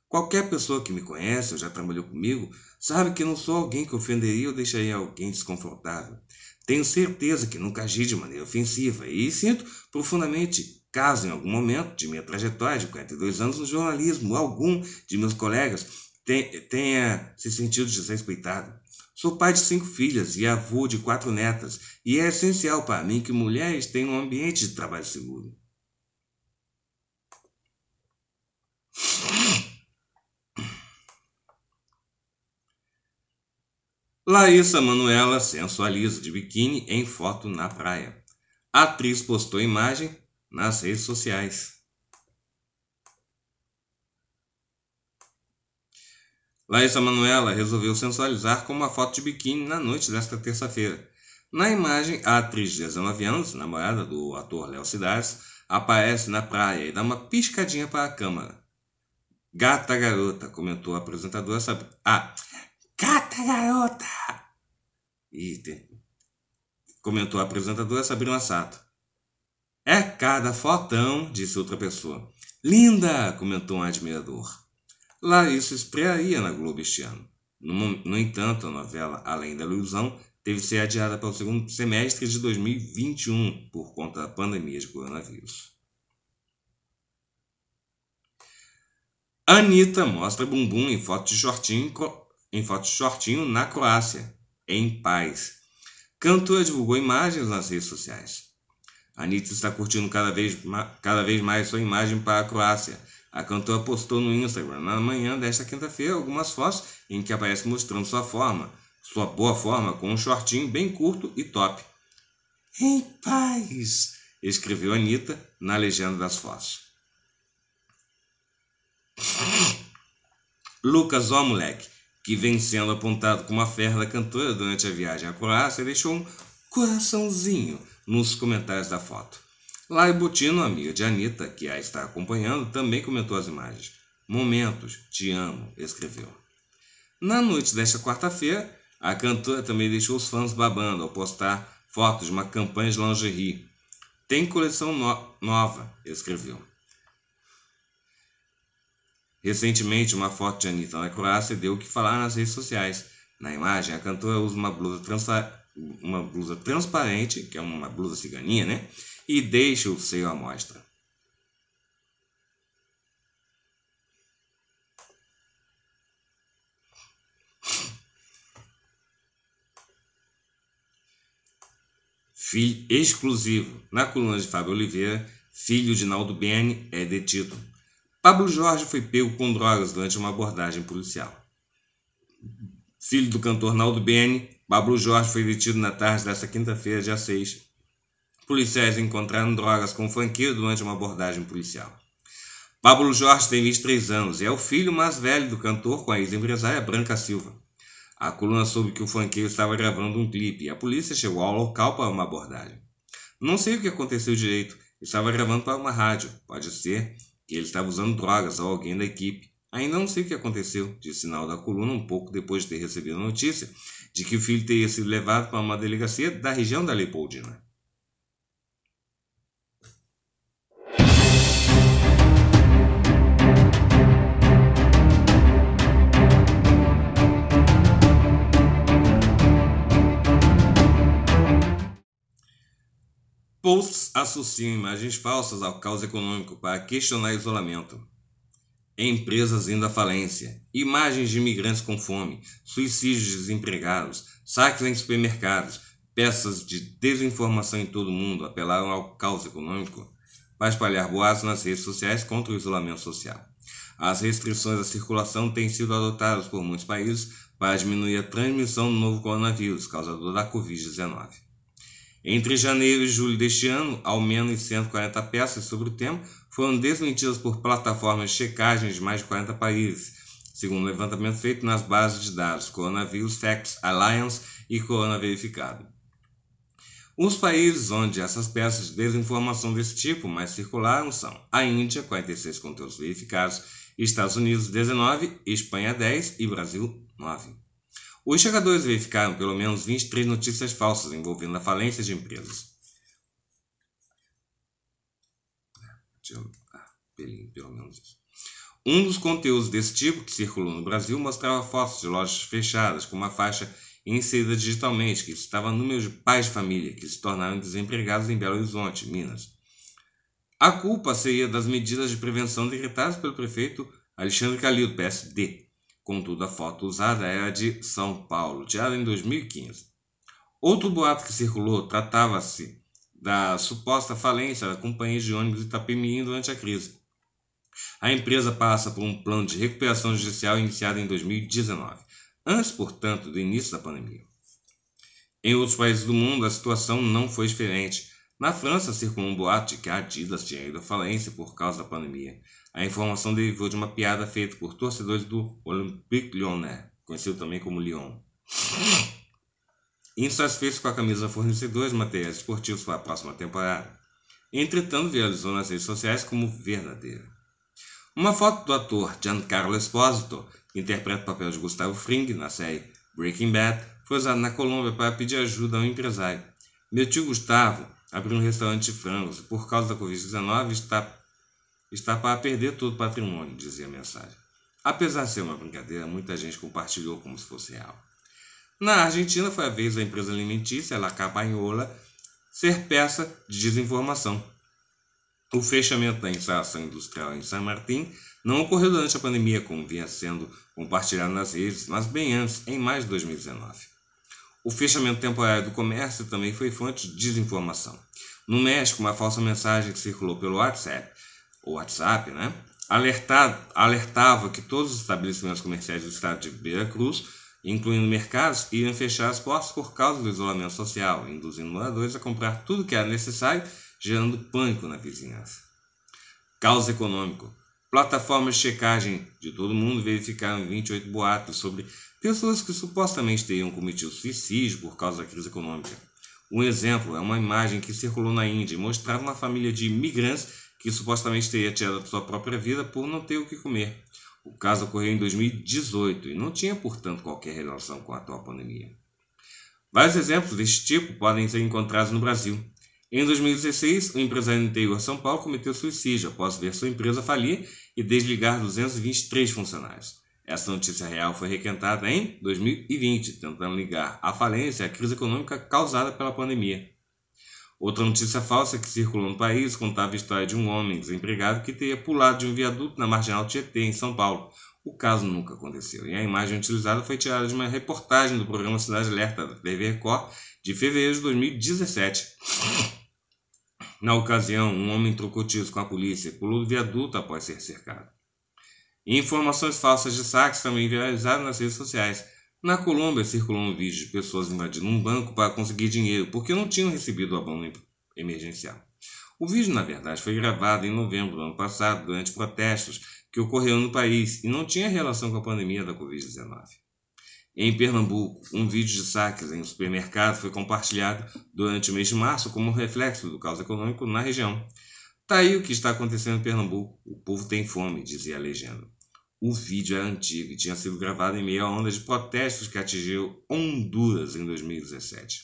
Qualquer pessoa que me conhece ou já trabalhou comigo sabe que não sou alguém que ofenderia ou deixaria alguém desconfortável. Tenho certeza que nunca agi de maneira ofensiva e sinto profundamente caso em algum momento de minha trajetória de 42 anos no jornalismo algum de meus colegas tenha se sentido desrespeitado. Sou pai de cinco filhas e avô de quatro netas, e é essencial para mim que mulheres tenham um ambiente de trabalho seguro. Laísa Manuela sensualiza de biquíni em foto na praia. A atriz postou imagem nas redes sociais. Laísa Manuela resolveu sensualizar com uma foto de biquíni na noite desta terça-feira. Na imagem, a atriz de 19 anos, namorada do ator Léo Cidades, aparece na praia e dá uma piscadinha para a câmera. Gata garota, comentou a apresentadora, ah, Cata, garota! E comentou a apresentadora Sabrina Sato. É cada fotão, disse outra pessoa. Linda, comentou um admirador. Lá isso estrearia na Globo este ano. No, no entanto, a novela Além da Ilusão teve que ser adiada para o segundo semestre de 2021 por conta da pandemia de coronavírus. Anitta mostra bumbum em foto de shortinho em foto shortinho na Croácia, em paz. Cantora divulgou imagens nas redes sociais. Anitta está curtindo cada vez, cada vez mais sua imagem para a Croácia. A cantora postou no Instagram na manhã desta quinta-feira algumas fotos em que aparece mostrando sua forma, sua boa forma, com um shortinho bem curto e top. Em paz! escreveu Anitta na legenda das fotos. Lucas, ó moleque, que vem sendo apontado como a fera da cantora durante a viagem à Croácia, deixou um coraçãozinho nos comentários da foto. Lai Butino, amiga de Anitta, que a está acompanhando, também comentou as imagens. Momentos, te amo, escreveu. Na noite desta quarta-feira, a cantora também deixou os fãs babando ao postar fotos de uma campanha de lingerie. Tem coleção no nova, escreveu. Recentemente, uma foto de Anitta na Croácia deu o que falar nas redes sociais. Na imagem, a cantora usa uma blusa, transpa uma blusa transparente, que é uma blusa ciganinha, né? E deixa o seio à mostra. Filho exclusivo. Na coluna de Fábio Oliveira, filho de Naldo Bene é detido. Pablo Jorge foi pego com drogas durante uma abordagem policial. Filho do cantor Naldo Bene, Pablo Jorge foi detido na tarde desta quinta-feira, dia 6. Policiais encontraram drogas com o fanqueiro durante uma abordagem policial. Pablo Jorge tem 23 anos e é o filho mais velho do cantor com a ex-empresária Branca Silva. A coluna soube que o funkeiro estava gravando um clipe e a polícia chegou ao local para uma abordagem. Não sei o que aconteceu direito, estava gravando para uma rádio, pode ser ele estava usando drogas ou alguém da equipe. Ainda não sei o que aconteceu, disse Sinal da coluna um pouco depois de ter recebido a notícia de que o filho teria sido levado para uma delegacia da região da Leopoldina. Post associam imagens falsas ao caos econômico para questionar isolamento. Empresas indo à falência, imagens de imigrantes com fome, suicídios de desempregados, saques em supermercados, peças de desinformação em todo o mundo apelaram ao caos econômico para espalhar boatos nas redes sociais contra o isolamento social. As restrições à circulação têm sido adotadas por muitos países para diminuir a transmissão do novo coronavírus, causador da Covid-19. Entre janeiro e julho deste ano, ao menos 140 peças sobre o tema foram desmentidas por plataformas de checagem de mais de 40 países, segundo um levantamento feito nas bases de dados Coronavírus Facts Alliance e Corona Verificado. Os países onde essas peças de desinformação desse tipo mais circularam são a Índia, 46 conteúdos verificados, Estados Unidos, 19, Espanha, 10 e Brasil, 9. Os chegadores verificaram pelo menos 23 notícias falsas envolvendo a falência de empresas. Pelo menos isso. Um dos conteúdos desse tipo que circulou no Brasil mostrava fotos de lojas fechadas com uma faixa inserida digitalmente que citava números de pais de família que se tornaram desempregados em Belo Horizonte, Minas. A culpa seria das medidas de prevenção decretadas pelo prefeito Alexandre Calil, do PSD, Contudo, a foto usada era é de São Paulo, tirada em 2015. Outro boato que circulou tratava-se da suposta falência da companhia de ônibus Itapemirim durante a crise. A empresa passa por um plano de recuperação judicial iniciado em 2019, antes, portanto, do início da pandemia. Em outros países do mundo, a situação não foi diferente. Na França, circulou um boato de que a Adidas tinha ido à falência por causa da pandemia. A informação derivou de uma piada feita por torcedores do Olympique Lyonnais, conhecido também como Lyon. Insatisfeitos com a camisa fornecedores de materiais esportivos para a próxima temporada. Entretanto, viralizou nas redes sociais como verdadeira. Uma foto do ator Giancarlo Esposito, que interpreta o papel de Gustavo Fring na série Breaking Bad, foi usada na Colômbia para pedir ajuda ao empresário. Meu tio Gustavo abrir um restaurante de frangos e, por causa da Covid-19, está, está para perder todo o patrimônio, dizia a mensagem. Apesar de ser uma brincadeira, muita gente compartilhou como se fosse real. Na Argentina, foi a vez da empresa alimentícia La Cabañola ser peça de desinformação. O fechamento da instalação industrial em San Martín não ocorreu durante a pandemia, como vinha sendo compartilhado nas redes, mas bem antes, em mais de 2019. O fechamento temporário do comércio também foi fonte de desinformação. No México, uma falsa mensagem que circulou pelo WhatsApp, o WhatsApp, né, alertado, alertava que todos os estabelecimentos comerciais do estado de Veracruz, incluindo mercados, iriam fechar as portas por causa do isolamento social, induzindo moradores a comprar tudo que era necessário, gerando pânico na vizinhança. Caos econômico. Plataformas de checagem de todo mundo verificaram 28 boatos sobre pessoas que supostamente teriam cometido suicídio por causa da crise econômica. Um exemplo é uma imagem que circulou na Índia e mostrava uma família de imigrantes que supostamente teria tirado sua própria vida por não ter o que comer. O caso ocorreu em 2018 e não tinha, portanto, qualquer relação com a atual pandemia. Vários exemplos deste tipo podem ser encontrados no Brasil. Em 2016, um empresário no interior São Paulo cometeu suicídio após ver sua empresa falir e desligar 223 funcionários. Essa notícia real foi requentada em 2020, tentando ligar a falência à crise econômica causada pela pandemia. Outra notícia falsa que circulou no país contava a história de um homem desempregado que teria pulado de um viaduto na marginal Tietê, em São Paulo. O caso nunca aconteceu e a imagem utilizada foi tirada de uma reportagem do programa Cidade Alerta da TV Record de fevereiro de 2017. Na ocasião, um homem trocou tiros com a polícia, e pulou do viaduto após ser cercado informações falsas de saques também viralizaram nas redes sociais. Na Colômbia, circulou um vídeo de pessoas invadindo um banco para conseguir dinheiro porque não tinham recebido o abono emergencial. O vídeo, na verdade, foi gravado em novembro do ano passado durante protestos que ocorreram no país e não tinha relação com a pandemia da Covid-19. Em Pernambuco, um vídeo de saques em um supermercado foi compartilhado durante o mês de março como reflexo do caos econômico na região. Tá aí o que está acontecendo em Pernambuco. O povo tem fome, dizia a legenda. O vídeo era é antigo e tinha sido gravado em meio à onda de protestos que atingiu Honduras em 2017.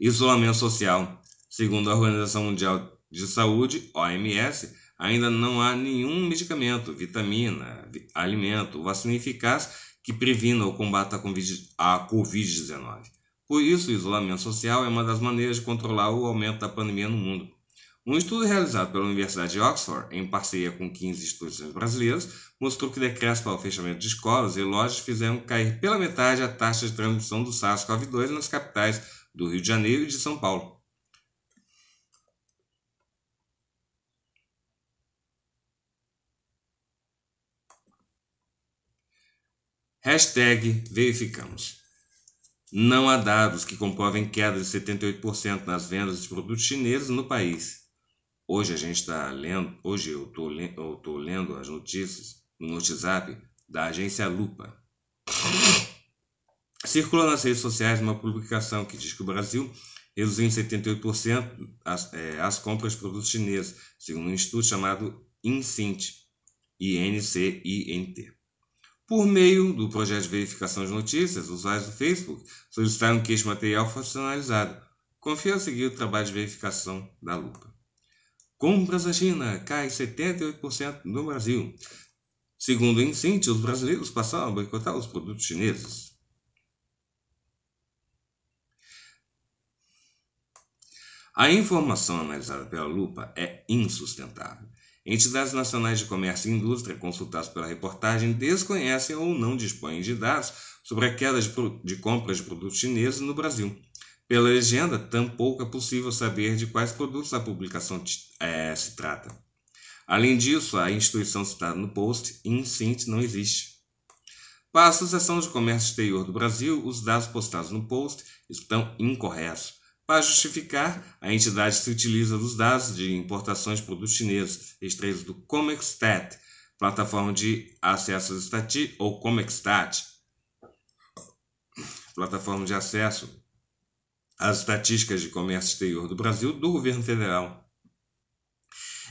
Isolamento social. Segundo a Organização Mundial de Saúde, OMS, ainda não há nenhum medicamento, vitamina, alimento, vacina eficaz que previna ou combata a Covid-19. Por isso, o isolamento social é uma das maneiras de controlar o aumento da pandemia no mundo. Um estudo realizado pela Universidade de Oxford, em parceria com 15 instituições brasileiras, mostrou que decréscimo para o fechamento de escolas e lojas fizeram cair pela metade a taxa de transmissão do SARS-CoV-2 nas capitais do Rio de Janeiro e de São Paulo. Hashtag verificamos. Não há dados que comprovem queda de 78% nas vendas de produtos chineses no país. Hoje a gente está lendo, hoje eu estou eu tô lendo as notícias no WhatsApp da agência Lupa. Circula nas redes sociais uma publicação que diz que o Brasil reduziu em 78% as, é, as compras de produtos chineses, segundo um estudo chamado INCINT, INCINT. Por meio do projeto de verificação de notícias, usuários do Facebook solicitaram que este material fosse analisado. Confia a seguir o trabalho de verificação da Lupa. Compras da China cai 78% no Brasil. Segundo o incêndio, os brasileiros passaram a boicotar os produtos chineses. A informação analisada pela lupa é insustentável. Entidades nacionais de comércio e indústria consultadas pela reportagem desconhecem ou não dispõem de dados sobre a queda de, de compras de produtos chineses no Brasil. Pela legenda, tampouco é possível saber de quais produtos a publicação é, se trata. Além disso, a instituição citada no post, InSint, não existe. Para a Associação de Comércio Exterior do Brasil, os dados postados no post estão incorretos. Para justificar, a entidade se utiliza dos dados de importações de produtos chineses extraídos do Comextat, plataforma de acesso estatístico ou Comextat, plataforma de acesso as estatísticas de comércio exterior do Brasil do governo federal.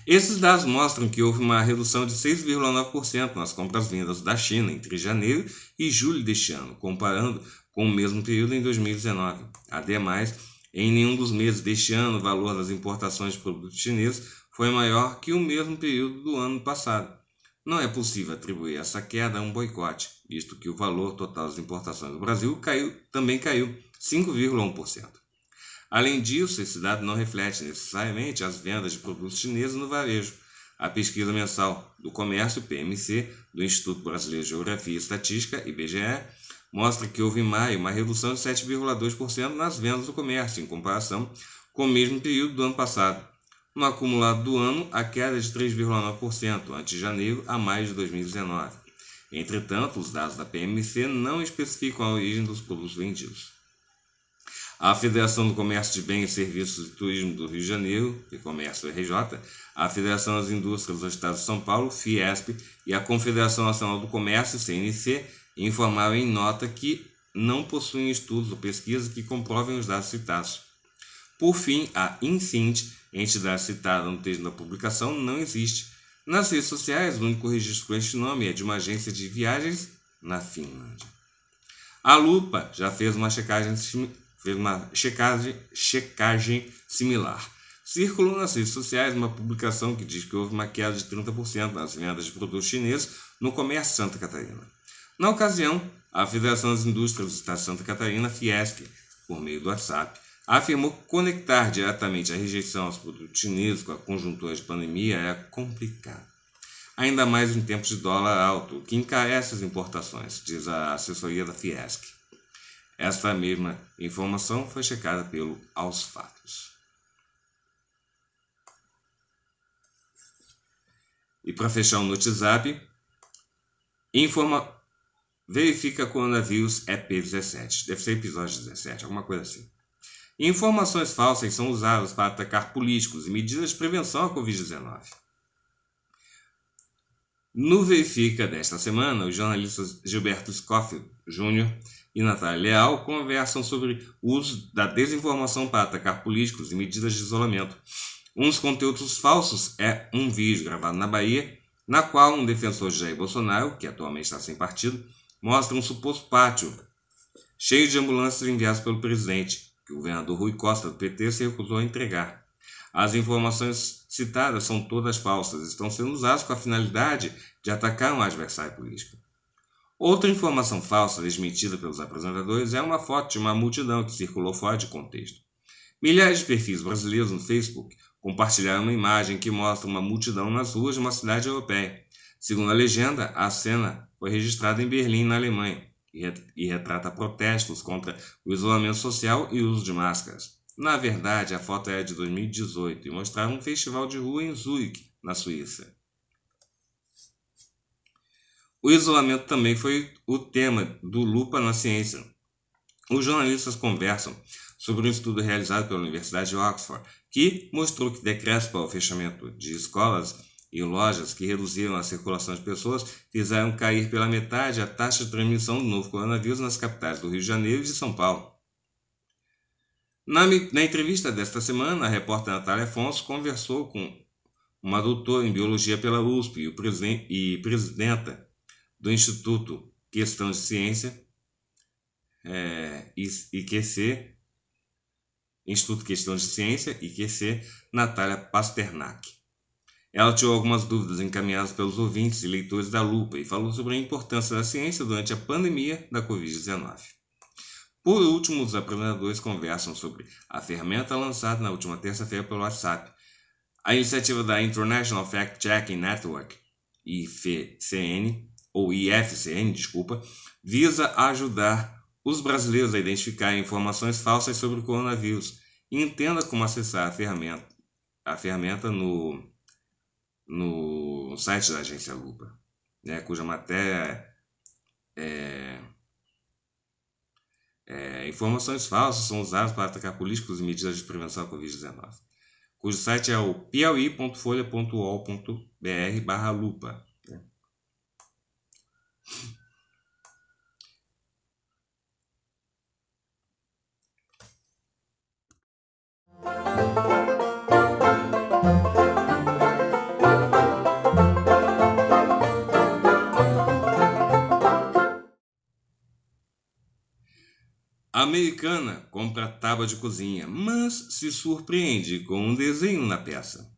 Esses dados mostram que houve uma redução de 6,9% nas compras-vendas da China entre janeiro e julho deste ano, comparando com o mesmo período em 2019. Ademais, em nenhum dos meses deste ano, o valor das importações de produtos chineses foi maior que o mesmo período do ano passado. Não é possível atribuir essa queda a um boicote, visto que o valor total das importações do Brasil caiu, também caiu 5,1%. Além disso, esse dado não reflete necessariamente as vendas de produtos chineses no varejo. A pesquisa mensal do comércio, PMC, do Instituto Brasileiro de Geografia e Estatística, IBGE, mostra que houve em maio uma redução de 7,2% nas vendas do comércio, em comparação com o mesmo período do ano passado. No acumulado do ano, a queda é de 3,9% ante janeiro a maio de 2019. Entretanto, os dados da PMC não especificam a origem dos produtos vendidos a Federação do Comércio de Bens, Serviços e Turismo do Rio de Janeiro, e Comércio RJ, a Federação das Indústrias do Estado de São Paulo, FIESP, e a Confederação Nacional do Comércio, CNC, informaram em nota que não possuem estudos ou pesquisas que comprovem os dados citados. Por fim, a INSINT, entidade citada no texto da publicação, não existe. Nas redes sociais, o único registro com este nome é de uma agência de viagens na Finlândia. A Lupa já fez uma checagem teve uma checagem, checagem similar. Circulou nas redes sociais uma publicação que diz que houve uma queda de 30% nas vendas de produtos chineses no comércio de Santa Catarina. Na ocasião, a Federação das Indústrias do Estado de Santa Catarina, Fiesc, por meio do WhatsApp, afirmou que conectar diretamente a rejeição aos produtos chineses com a conjuntura de pandemia é complicado. Ainda mais em tempos de dólar alto, que encarece as importações, diz a assessoria da Fiesc. Esta mesma informação foi checada pelo Aos Fatos. E para fechar o um WhatsApp, informa verifica navios é EP17. Deve ser episódio 17, alguma coisa assim. Informações falsas são usadas para atacar políticos e medidas de prevenção à Covid-19. No Verifica desta semana, os jornalistas Gilberto Scofield Júnior e Natália Leal conversam sobre o uso da desinformação para atacar políticos e medidas de isolamento. Um dos conteúdos falsos é um vídeo gravado na Bahia, na qual um defensor de Jair Bolsonaro, que atualmente está sem partido, mostra um suposto pátio cheio de ambulâncias enviadas pelo presidente, que o governador Rui Costa do PT se recusou a entregar. As informações citadas são todas falsas, estão sendo usadas com a finalidade de atacar um adversário político. Outra informação falsa desmentida pelos apresentadores é uma foto de uma multidão que circulou fora de contexto. Milhares de perfis brasileiros no Facebook compartilharam uma imagem que mostra uma multidão nas ruas de uma cidade europeia. Segundo a legenda, a cena foi registrada em Berlim, na Alemanha, e retrata protestos contra o isolamento social e o uso de máscaras. Na verdade, a foto é de 2018 e mostrava um festival de rua em Zurich, na Suíça. O isolamento também foi o tema do Lupa na Ciência. Os jornalistas conversam sobre um estudo realizado pela Universidade de Oxford, que mostrou que decretos para o fechamento de escolas e lojas que reduziram a circulação de pessoas fizeram cair pela metade a taxa de transmissão do novo coronavírus nas capitais do Rio de Janeiro e de São Paulo. Na, na entrevista desta semana, a repórter Natália Afonso conversou com uma doutora em biologia pela USP e, e presidenta do Instituto Questões de Ciência, é, IQC, Instituto Questões de Ciência, IQC, Natália Pasternak. Ela tirou algumas dúvidas encaminhadas pelos ouvintes e leitores da Lupa e falou sobre a importância da ciência durante a pandemia da Covid-19. Por último, os apresentadores conversam sobre a ferramenta lançada na última terça-feira pelo WhatsApp, a iniciativa da International Fact Checking Network, IFCN, ou IFCN, desculpa, visa ajudar os brasileiros a identificar informações falsas sobre o coronavírus e entenda como acessar a ferramenta, a ferramenta no, no site da agência Lupa, né, cuja matéria é, é, informações falsas são usadas para atacar políticos e medidas de prevenção à Covid-19, cujo site é o piauí.folha.ol.br lupa. A americana compra tábua de cozinha, mas se surpreende com um desenho na peça.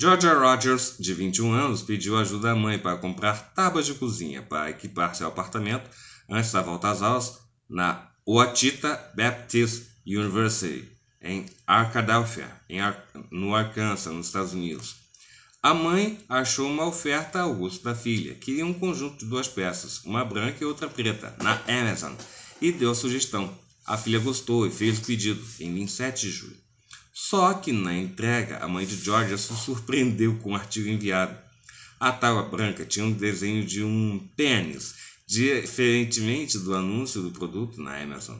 Georgia Rogers, de 21 anos, pediu ajuda à mãe para comprar tábuas de cozinha para equipar seu apartamento antes da volta às aulas na Oatita Baptist University, em Arkadelphia, Ar no Arkansas, nos Estados Unidos. A mãe achou uma oferta ao gosto da filha. Queria é um conjunto de duas peças, uma branca e outra preta, na Amazon, e deu a sugestão. A filha gostou e fez o pedido em 27 de julho. Só que na entrega, a mãe de Georgia se surpreendeu com o artigo enviado. A tábua branca tinha um desenho de um pênis, diferentemente do anúncio do produto na Amazon.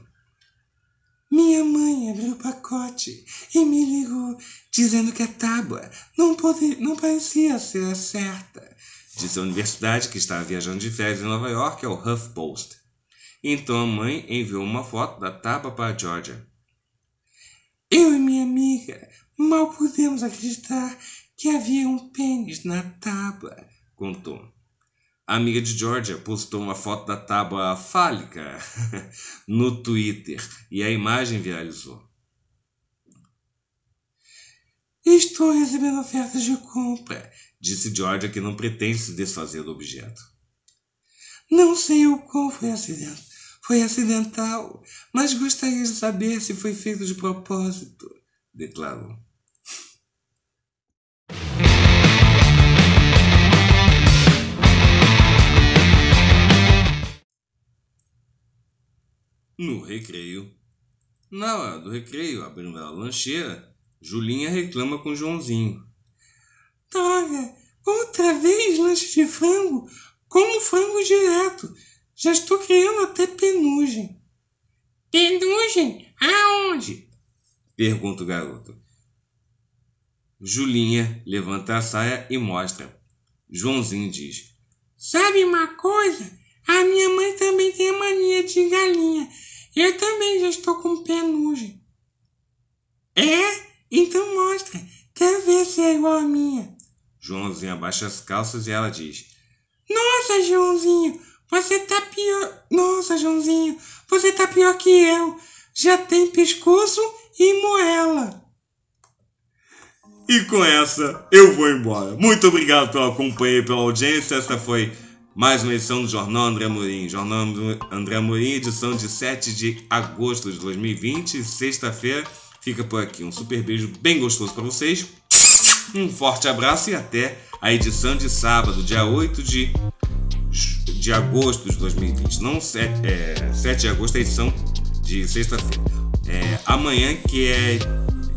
Minha mãe abriu o pacote e me ligou, dizendo que a tábua não, não parecia ser a certa, disse a universidade que estava viajando de férias em Nova York ao é HuffPost. Então a mãe enviou uma foto da tábua para a Georgia. Eu e minha amiga mal pudemos acreditar que havia um pênis na tábua, contou. A amiga de Georgia postou uma foto da tábua fálica [LAUGHS] no Twitter e a imagem viralizou. Estou recebendo ofertas de compra, disse Georgia que não pretende se desfazer do objeto. Não sei o qual foi o acidente foi acidental, mas gostaria de saber se foi feito de propósito, declarou. No recreio. Na hora do recreio, abrindo a lancheira, Julinha reclama com Joãozinho. Droga, outra vez lanche de frango? Como frango direto? Já estou criando até penugem. Penugem? Aonde? Pergunta o garoto. Julinha levanta a saia e mostra. Joãozinho diz: Sabe uma coisa? A minha mãe também tem mania de galinha. Eu também já estou com penugem. É? Então mostra. Quer ver se é igual a minha? Joãozinho abaixa as calças e ela diz: Nossa, Joãozinho, você tá pior. Nossa, Joãozinho, você tá pior que eu. Já tem pescoço e moela. E com essa, eu vou embora. Muito obrigado pela companhia e pela audiência. Esta foi mais uma edição do Jornal André Morim. Jornal André Morim, edição de 7 de agosto de 2020, sexta-feira. Fica por aqui. Um super beijo bem gostoso para vocês. Um forte abraço e até a edição de sábado, dia 8 de de agosto de 2020. Não 7, é, 7 de agosto, é a edição de sexta-feira. É, amanhã, que é.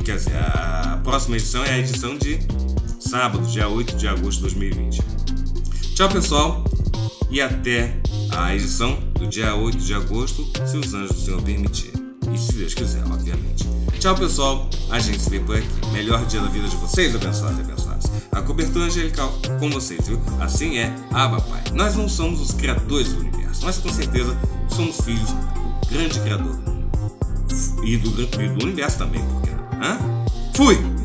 Quer dizer, a próxima edição é a edição de sábado, dia 8 de agosto de 2020. Tchau, pessoal, e até a edição do dia 8 de agosto, se os anjos do Senhor permitirem e se Deus quiser, obviamente. Tchau, pessoal. A gente se vê por aqui. Melhor dia da vida de vocês, abençoados e abençoados. A cobertura angelical com vocês, viu? Assim é, Abba Pai. Nós não somos os criadores do universo, mas com certeza somos filhos do grande Criador. E do, e do universo também, porque, Hã? Fui!